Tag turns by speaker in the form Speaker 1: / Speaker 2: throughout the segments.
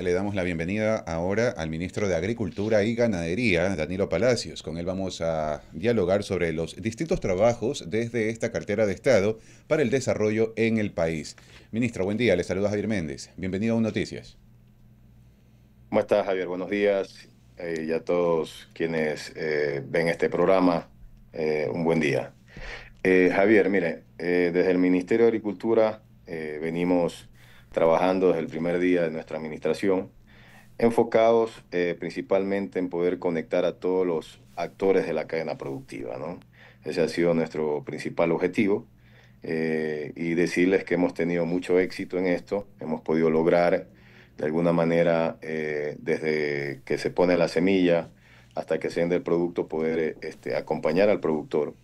Speaker 1: Le damos la bienvenida ahora al ministro de Agricultura y Ganadería, Danilo Palacios. Con él vamos a dialogar sobre los distintos trabajos desde esta cartera de Estado para el desarrollo en el país. Ministro, buen día. Le saluda Javier Méndez. Bienvenido a Un Noticias.
Speaker 2: ¿Cómo estás, Javier? Buenos días. Eh, y a todos quienes eh, ven este programa, eh, un buen día. Javier, mire, desde el Ministerio de Agricultura venimos trabajando desde el primer día de nuestra administración, enfocados eh, principalmente en poder conectar a todos los actores de la cadena productiva. ¿no? Ese ha sido nuestro principal objetivo. Eh, y decirles que hemos tenido mucho éxito en esto, hemos podido lograr de alguna manera eh, desde que se pone la semilla hasta que se vende el producto poder este, acompañar al productor.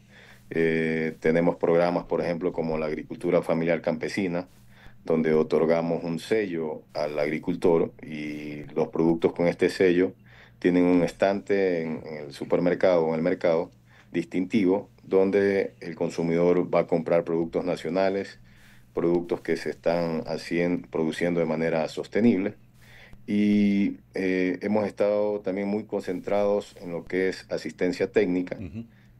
Speaker 2: tenemos programas, por ejemplo, como la agricultura familiar campesina, donde otorgamos un sello al agricultor y los productos con este sello tienen un estante en, el supermercado o en el mercado distintivo donde el consumidor va a comprar productos nacionales, productos que se están haciendo, produciendo de manera sostenible. Y eh, hemos estado también muy concentrados en lo que es asistencia técnica.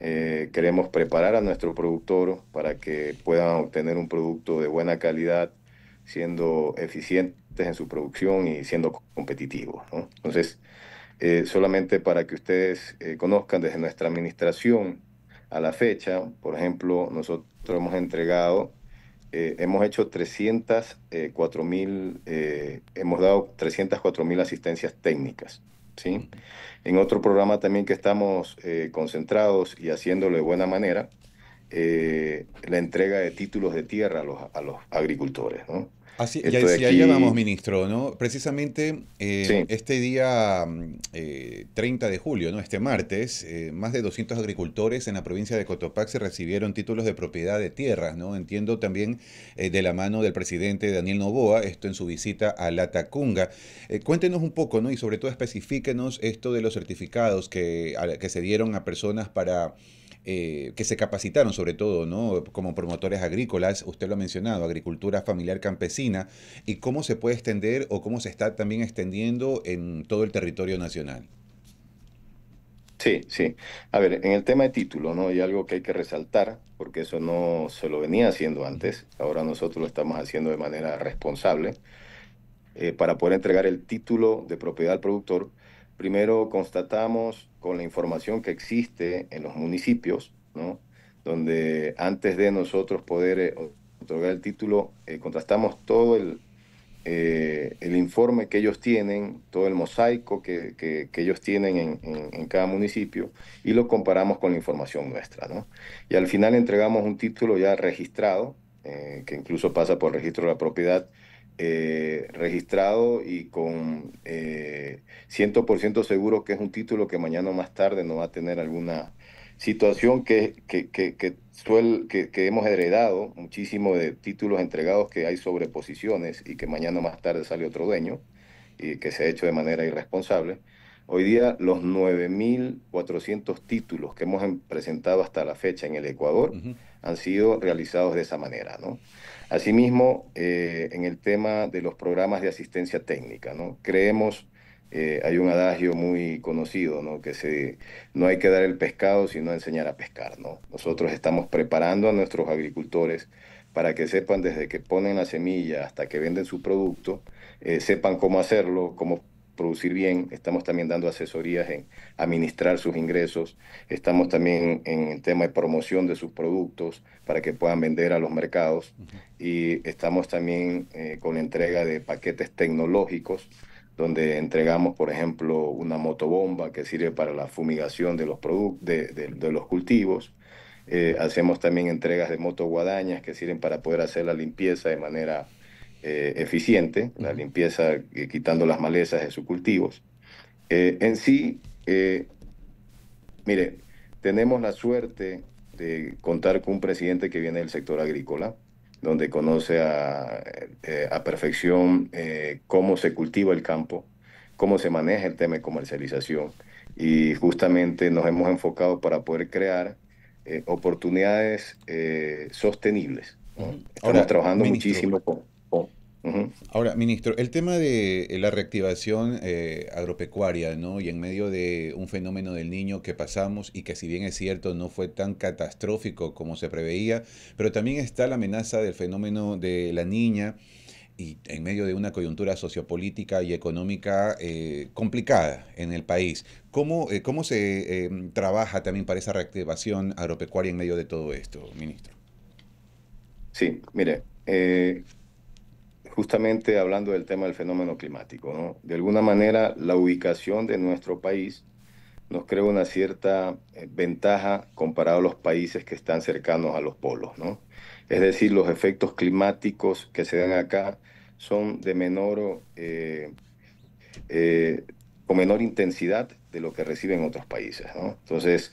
Speaker 2: Eh, queremos preparar a nuestro productor para que puedan obtener un producto de buena calidad, siendo eficientes en su producción y siendo competitivos. Entonces, eh, solamente para que ustedes eh, conozcan desde nuestra administración a la fecha, por ejemplo, nosotros hemos entregado, eh, hemos hecho 304 mil, hemos dado 304 mil asistencias técnicas. ¿sí? En otro programa también que estamos concentrados y haciéndolo de buena manera, la entrega de títulos de tierra a los, a los agricultores. ¿no? Así, y vamos, ministro,
Speaker 1: ¿no? Precisamente eh, este día 30 mm, eh, de julio, ¿no? Este martes, eh, más de 200 agricultores en la provincia de Cotopaxi recibieron títulos de propiedad de tierras, ¿no? Entiendo también de la mano del presidente Daniel Novoa, esto en su visita a La Tacunga. cuéntenos un poco, ¿no? Y sobre todo especifíquenos esto de los certificados que, que se dieron a personas para eh, que se capacitaron sobre todo, ¿no? Como promotores agrícolas, usted lo ha mencionado, agricultura familiar campesina, y cómo se puede extender o cómo se está también extendiendo en todo el territorio nacional.
Speaker 2: Sí, sí. A ver, en el tema de título, ¿no? Hay algo que hay que resaltar, porque eso no se lo venía haciendo antes, ahora nosotros lo estamos haciendo de manera responsable. Eh, para poder entregar el título de propiedad al productor, primero constatamos con la información que existe en los municipios, donde antes de nosotros poder eh, otorgar el título, eh, contrastamos todo eh, el, informe que ellos tienen, todo el mosaico que, ellos tienen en, cada municipio y lo comparamos con la información nuestra. ¿no? Y al final entregamos un título ya registrado, que incluso pasa por registro de la propiedad, eh, registrado y con 100% eh, seguro que es un título que mañana o más tarde no va a tener alguna situación que, que, que, hemos heredado muchísimo de títulos entregados que hay sobreposiciones y que mañana o más tarde sale otro dueño y que se ha hecho de manera irresponsable. Hoy día los 9.400 títulos que hemos em, presentado hasta la fecha en el Ecuador han sido realizados de esa manera, ¿no? Asimismo, eh, en el tema de los programas de asistencia técnica, ¿no? Creemos, eh, hay un adagio muy conocido, ¿no? Que se, no hay que dar el pescado, sino enseñar a pescar, ¿no? Nosotros estamos preparando a nuestros agricultores para que sepan desde que ponen la semilla hasta que venden su producto, eh, sepan cómo hacerlo, cómo producir bien, estamos también dando asesorías en administrar sus ingresos, estamos también en el tema de promoción de sus productos para que puedan vender a los mercados y estamos también eh, con entrega de paquetes tecnológicos donde entregamos, por ejemplo, una motobomba que sirve para la fumigación de los, de, los cultivos. Eh, hacemos también entregas de motoguadañas que sirven para poder hacer la limpieza de manera eh, eficiente, la limpieza eh, quitando las malezas de sus cultivos. Eh, en sí, mire, tenemos la suerte de contar con un presidente que viene del sector agrícola, donde conoce a, a perfección cómo se cultiva el campo, cómo se maneja el tema de comercialización y justamente nos hemos enfocado para poder crear oportunidades sostenibles. Estamos trabajando muchísimo con...
Speaker 1: Ahora, ministro, el tema de eh, la reactivación eh, agropecuaria, ¿no? Y en medio de un fenómeno del niño que pasamos y que si bien es cierto no fue tan catastrófico como se preveía, pero también está la amenaza del fenómeno de la niña y en medio de una coyuntura sociopolítica y económica eh, complicada en el país. ¿Cómo, cómo se trabaja
Speaker 2: también para esa reactivación agropecuaria en medio de todo esto, ministro? Sí, mire, justamente hablando del tema del fenómeno climático. ¿no? De alguna manera, la ubicación de nuestro país nos crea una cierta eh, ventaja comparado a los países que están cercanos a los polos. ¿no? Es decir, los efectos climáticos que se dan acá son de menor, eh, eh, menor intensidad de lo que reciben otros países. Entonces,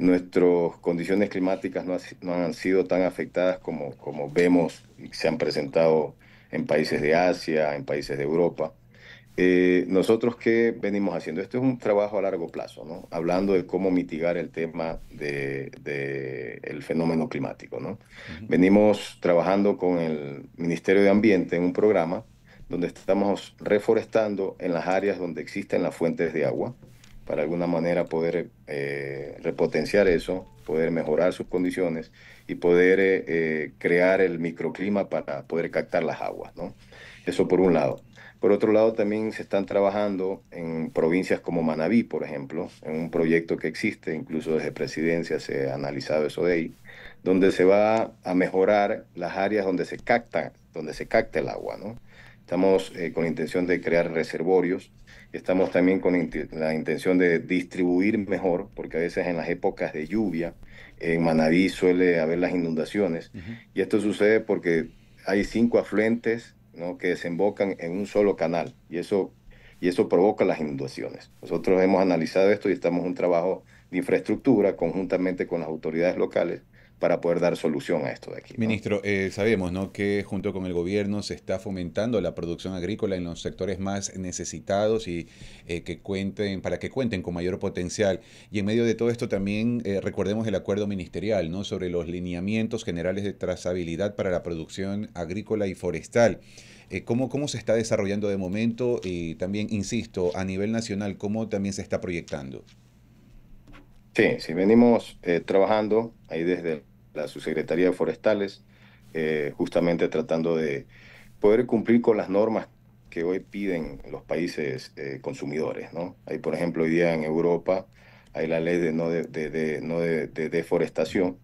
Speaker 2: nuestras condiciones climáticas no, han sido tan afectadas como, como vemos y se han presentado en países de Asia, en países de Europa. Eh, nosotros que venimos haciendo? Esto es un trabajo a largo plazo, ¿no? Hablando de cómo mitigar el tema del fenómeno climático, Venimos trabajando con el Ministerio de Ambiente en un programa donde estamos reforestando en las áreas donde existen las fuentes de agua para alguna manera poder eh, repotenciar eso, poder mejorar sus condiciones y poder eh, eh, crear el microclima para poder captar las aguas, ¿no? Eso por un lado. Por otro lado, también se están trabajando en provincias como Manabí, por ejemplo, en un proyecto que existe, incluso desde presidencia se ha analizado eso de ahí, donde se va a mejorar las áreas donde se capta, donde se capta el agua, ¿no? Estamos eh, con la intención de crear reservorios. Estamos también con la intención de distribuir mejor, porque a veces en las épocas de lluvia en Manaví suele haber las inundaciones. Y esto sucede porque hay cinco afluentes ¿no? que desembocan en un solo canal. Y eso, y eso provoca las inundaciones. Nosotros hemos analizado esto y estamos en un trabajo de infraestructura conjuntamente con las autoridades locales para poder dar solución a esto de aquí.
Speaker 1: Ministro, eh, sabemos ¿no? que junto con el gobierno se está fomentando la producción agrícola en los sectores más necesitados y eh, que cuenten, para que cuenten con mayor potencial. Y en medio de todo esto también eh, recordemos el acuerdo ministerial ¿no? sobre los lineamientos generales de trazabilidad para la producción agrícola y forestal. ¿cómo, ¿Cómo se está desarrollando de momento? Y también, insisto, a nivel nacional, ¿cómo también se está proyectando?
Speaker 2: Sí, sí, venimos eh, trabajando ahí desde la Subsecretaría de Forestales, eh, justamente tratando de poder cumplir con las normas que hoy piden los países eh, consumidores. ¿no? Hay, por ejemplo, hoy día en Europa hay la ley de no, de, no de deforestación.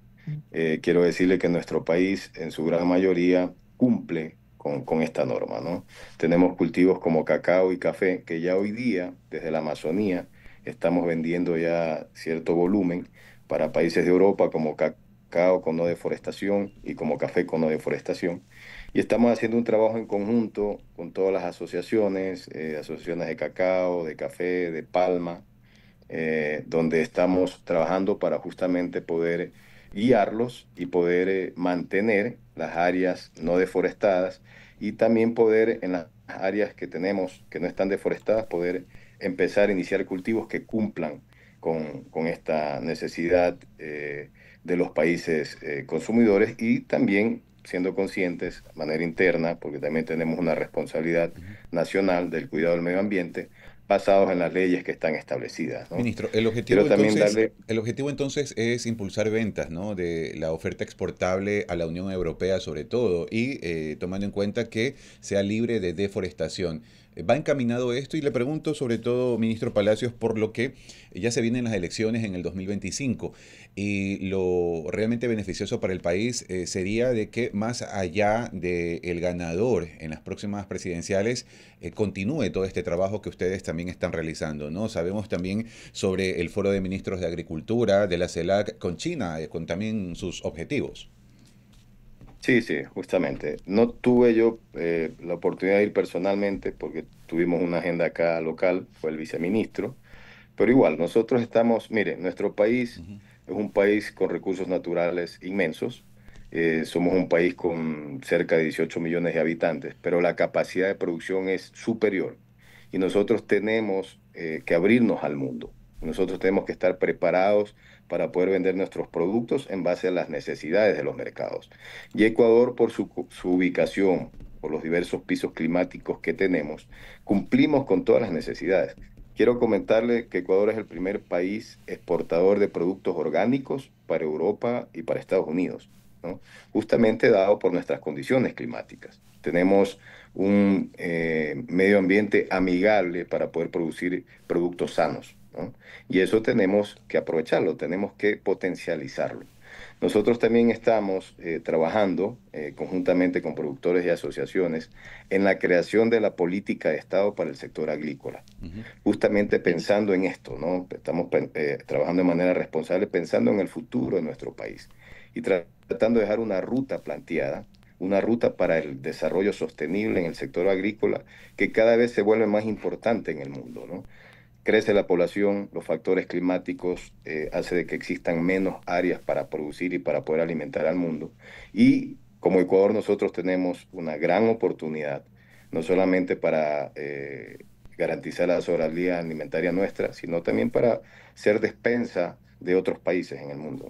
Speaker 2: quiero decirle que nuestro país, en su gran mayoría, cumple con, con, esta norma. ¿no? Tenemos cultivos como cacao y café que ya hoy día, desde la Amazonía, estamos vendiendo ya cierto volumen para países de Europa como cacao con no deforestación y como café con no deforestación. Y estamos haciendo un trabajo en conjunto con todas las asociaciones, eh, asociaciones de cacao, de café, de palma, eh, donde estamos trabajando para justamente poder guiarlos y poder eh, mantener las áreas no deforestadas y también poder en las áreas que tenemos que no están deforestadas poder empezar a iniciar cultivos que cumplan con, con esta necesidad eh, de los países eh, consumidores y también siendo conscientes de manera interna, porque también tenemos una responsabilidad nacional del cuidado del medio ambiente, basados en las leyes que están establecidas. Ministro, el objetivo, entonces, el
Speaker 1: objetivo entonces es impulsar ventas ¿no? de la oferta exportable a la Unión Europea sobre todo y eh, tomando en cuenta que sea libre de deforestación va encaminado esto? Y le pregunto sobre todo, ministro Palacios, por lo que ya se vienen las elecciones en el 2025 y lo realmente beneficioso para el país eh, sería de que más allá del ganador en las próximas presidenciales eh, continúe todo este trabajo que ustedes también están realizando, ¿no? Sabemos también sobre el foro de ministros de Agricultura de la CELAC con China, eh, con también sus objetivos.
Speaker 2: Sí, sí, justamente. No tuve yo eh, la oportunidad de ir personalmente porque tuvimos una agenda acá local, fue el viceministro, pero igual, nosotros estamos, mire, nuestro país es un país con recursos naturales inmensos, eh, somos un país con cerca de 18 millones de habitantes, pero la capacidad de producción es superior y nosotros tenemos eh, que abrirnos al mundo. Nosotros tenemos que estar preparados para poder vender nuestros productos en base a las necesidades de los mercados. Y Ecuador, por su, ubicación, por los diversos pisos climáticos que tenemos, cumplimos con todas las necesidades. Quiero comentarle que Ecuador es el primer país exportador de productos orgánicos para Europa y para Estados Unidos, justamente dado por nuestras condiciones climáticas. Tenemos un eh, medio ambiente amigable para poder producir productos sanos. Y eso tenemos que aprovecharlo, tenemos que potencializarlo. Nosotros también estamos eh, trabajando eh, conjuntamente con productores y asociaciones en la creación de la política de Estado para el sector agrícola, justamente pensando en esto, ¿no? Estamos eh, trabajando de manera responsable, pensando en el futuro de nuestro país y tratando de dejar una ruta planteada una ruta para el desarrollo sostenible en el sector agrícola que cada vez se vuelve más importante en el mundo. ¿no? crece la población, los factores climáticos eh, hace de que existan menos áreas para producir y para poder alimentar al mundo. Y como Ecuador nosotros tenemos una gran oportunidad, no solamente para eh, garantizar la soberanía alimentaria nuestra, sino también para ser despensa de otros países en el mundo.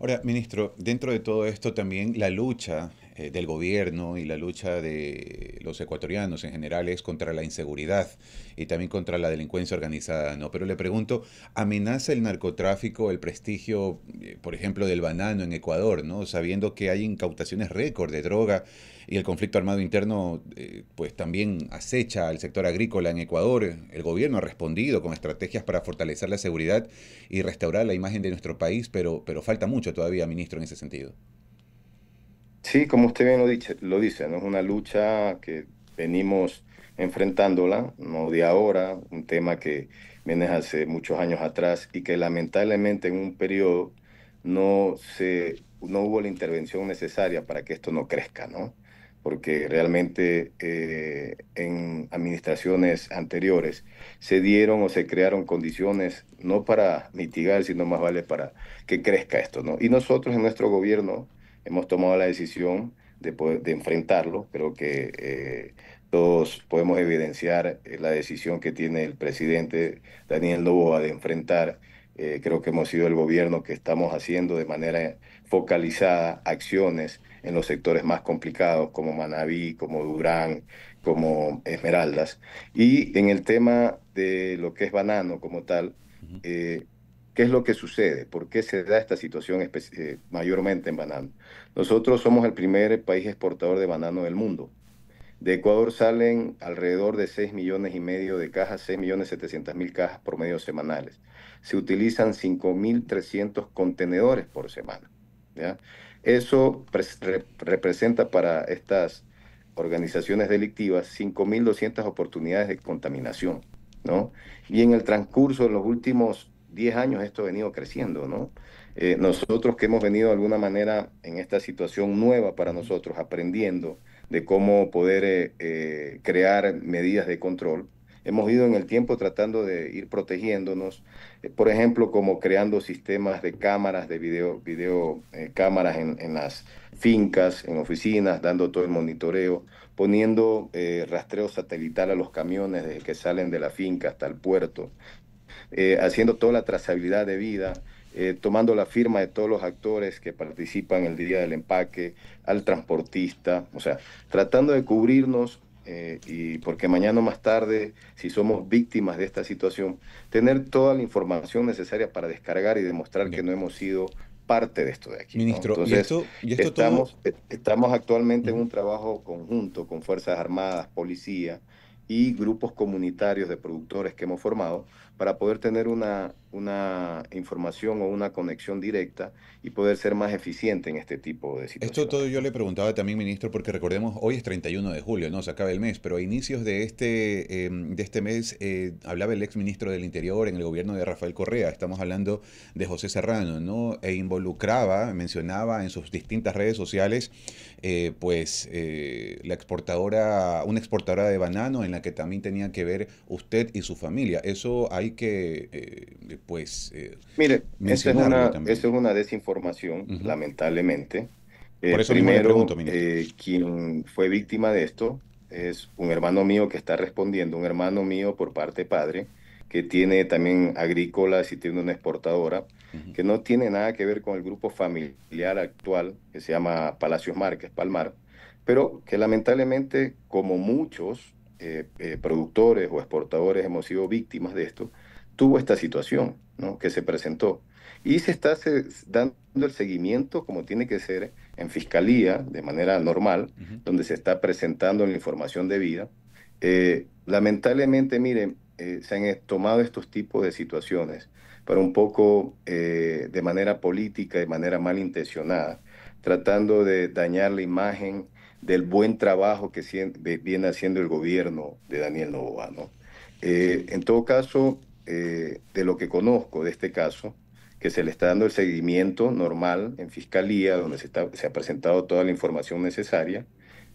Speaker 1: Ahora, ministro, dentro de todo esto también la lucha eh, del gobierno y la lucha de los ecuatorianos en general es contra la inseguridad y también contra la delincuencia organizada, ¿no? Pero le pregunto, ¿amenaza el narcotráfico el prestigio, eh, por ejemplo, del banano en Ecuador, ¿no? Sabiendo que hay incautaciones récord de droga y el conflicto armado interno, eh, pues también acecha al sector agrícola en Ecuador. El gobierno ha respondido con estrategias para fortalecer la seguridad y restaurar la imagen de nuestro
Speaker 2: país, pero, pero falta mucho todavía, ministro, en ese sentido. Sí, como usted bien lo dice, lo dice, ¿no? es una lucha que venimos enfrentándola, no de ahora, un tema que viene hace muchos años atrás y que lamentablemente en un periodo no, se, no hubo la intervención necesaria para que esto no crezca, ¿no? porque realmente eh, en administraciones anteriores se dieron o se crearon condiciones no para mitigar, sino más vale para que crezca esto. ¿no? Y nosotros en nuestro gobierno hemos tomado la decisión de, enfrentarlo. Creo que eh, todos podemos evidenciar eh, la decisión que tiene el presidente Daniel Loboa de enfrentar. Eh, creo que hemos sido el gobierno que estamos haciendo de manera focalizada acciones en los sectores más complicados como Manabí, como Durán, como Esmeraldas. Y en el tema de lo que es banano como tal, eh, ¿Qué es lo que sucede? ¿Por qué se da esta situación eh, mayormente en banano? Nosotros somos el primer país exportador de banano del mundo. De Ecuador salen alrededor de 6 millones y medio de cajas, 6 millones 700 mil cajas por medio semanales. Se utilizan 5.300 contenedores por semana. Eso representa para estas organizaciones delictivas 5.200 oportunidades de contaminación. ¿no? Y en el transcurso de los últimos 10 años esto ha venido creciendo, ¿no? Eh, nosotros que hemos venido de alguna manera en esta situación nueva para nosotros, aprendiendo de cómo poder eh, eh, crear medidas de control, hemos ido en el tiempo tratando de ir protegiéndonos, por ejemplo, como creando sistemas de cámaras, de video, video cámaras en, las fincas, en oficinas, dando todo el monitoreo, poniendo rastreo satelital a los camiones que salen de la finca hasta el puerto, eh, haciendo toda la trazabilidad de vida, eh, tomando la firma de todos los actores que participan el día del empaque, al transportista, o sea, tratando de cubrirnos eh, y porque mañana o más tarde, si somos víctimas de esta situación, tener toda la información necesaria para descargar y demostrar que no hemos sido parte de esto de aquí. Ministro, esto, estamos, estamos actualmente en un trabajo conjunto con Fuerzas Armadas, Policía y grupos comunitarios de productores que hemos formado para poder tener una, una información o una conexión directa y poder ser más eficiente en este tipo de situaciones. Esto todo yo le preguntaba también,
Speaker 1: ministro, porque recordemos, hoy es 31 de julio, ¿no? Se acaba el mes, pero a inicios de este, em, de este mes eh, hablaba el ex ministro del Interior en el gobierno de Rafael Correa, estamos hablando de José Serrano, ¿no? E involucraba, mencionaba en sus distintas redes sociales, eh, pues, eh, la exportadora, una exportadora de banano en la que también tenía que ver usted y su familia. Eso hay que, eh, pues... Eh, Mire, esa es, una,
Speaker 2: es una desinformación, lamentablemente. Por eh, eso primero, pregunto, quien fue víctima de esto es un hermano mío que está respondiendo, un hermano mío por parte padre, que tiene también agrícolas y tiene una exportadora, que no tiene nada que ver con el grupo familiar actual que se llama Palacios Márquez, Palmar, pero que lamentablemente, como muchos, eh, eh, productores o exportadores hemos sido víctimas de esto, tuvo esta situación que se presentó. Y se está dando el seguimiento como tiene que ser en fiscalía, de manera normal, donde se está presentando la información debida. Eh, lamentablemente, miren, se han tomado estos tipos de situaciones pero un poco de manera política, de manera malintencionada, tratando de dañar la imagen del buen trabajo que viene haciendo el gobierno de Daniel Novoa. ¿no? Eh, en todo caso, eh, de lo que conozco de este caso, que se le está dando el seguimiento normal en fiscalía, donde se, ha presentado toda la información necesaria,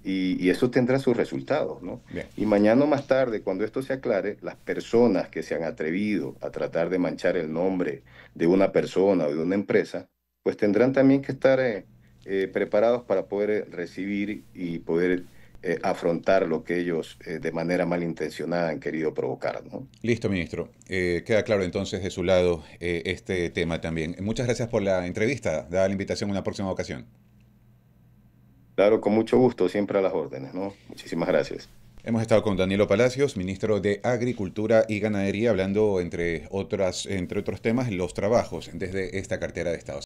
Speaker 2: y, eso tendrá sus resultados. ¿no? Y mañana más tarde, cuando esto se aclare, las personas que se han atrevido a tratar de manchar el nombre de una persona o de una empresa, pues tendrán también que estar eh, eh, preparados para poder eh, recibir y poder eh, afrontar lo que ellos de manera malintencionada han querido provocar.
Speaker 1: Listo, ministro. queda claro entonces de su lado este tema también. Muchas gracias por la entrevista. Da la invitación una próxima ocasión.
Speaker 2: Claro, con mucho gusto, siempre a las órdenes. ¿no? Muchísimas gracias.
Speaker 1: Hemos estado con Danilo Palacios, ministro de Agricultura y Ganadería, hablando entre, otras, entre otros temas los trabajos desde esta cartera de Estado.